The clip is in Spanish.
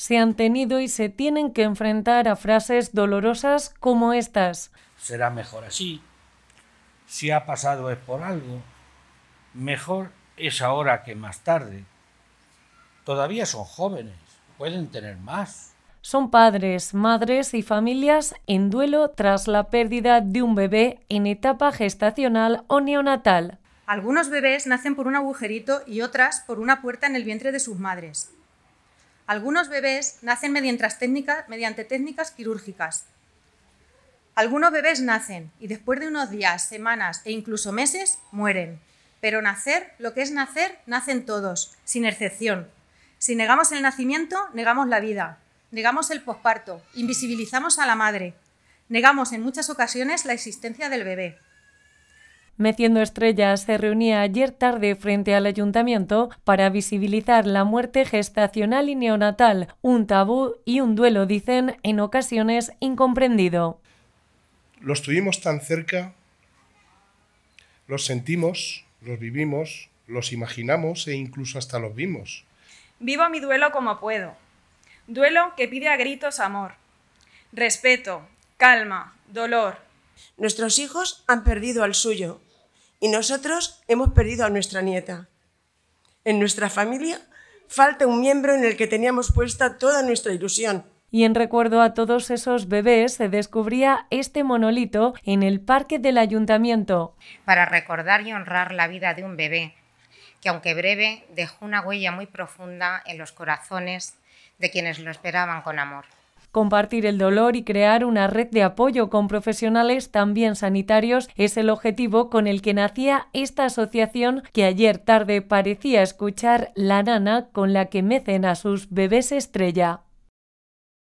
se han tenido y se tienen que enfrentar a frases dolorosas como estas. Será mejor así. Si ha pasado es por algo. Mejor es ahora que más tarde. Todavía son jóvenes, pueden tener más. Son padres, madres y familias en duelo tras la pérdida de un bebé en etapa gestacional o neonatal. Algunos bebés nacen por un agujerito y otras por una puerta en el vientre de sus madres. Algunos bebés nacen mediante técnicas, quirúrgicas. Algunos bebés nacen y después de unos días, semanas e incluso meses mueren. Pero nacer, lo que es nacer, nacen todos, sin excepción. Si negamos el nacimiento, negamos la vida, negamos el posparto, invisibilizamos a la madre, negamos en muchas ocasiones la existencia del bebé. Meciendo Estrellas se reunía ayer tarde frente al ayuntamiento para visibilizar la muerte gestacional y neonatal, un tabú y un duelo, dicen, en ocasiones incomprendido. Los tuvimos tan cerca, los sentimos, los vivimos, los imaginamos e incluso hasta los vimos. Vivo mi duelo como puedo. Duelo que pide a gritos amor, respeto, calma, dolor. Nuestros hijos han perdido al suyo, y nosotros hemos perdido a nuestra nieta. En nuestra familia falta un miembro en el que teníamos puesta toda nuestra ilusión. Y en recuerdo a todos esos bebés se descubría este monolito en el parque del ayuntamiento. Para recordar y honrar la vida de un bebé, que aunque breve, dejó una huella muy profunda en los corazones de quienes lo esperaban con amor. Compartir el dolor y crear una red de apoyo con profesionales también sanitarios es el objetivo con el que nacía esta asociación que ayer tarde parecía escuchar la nana con la que mecen a sus bebés estrella.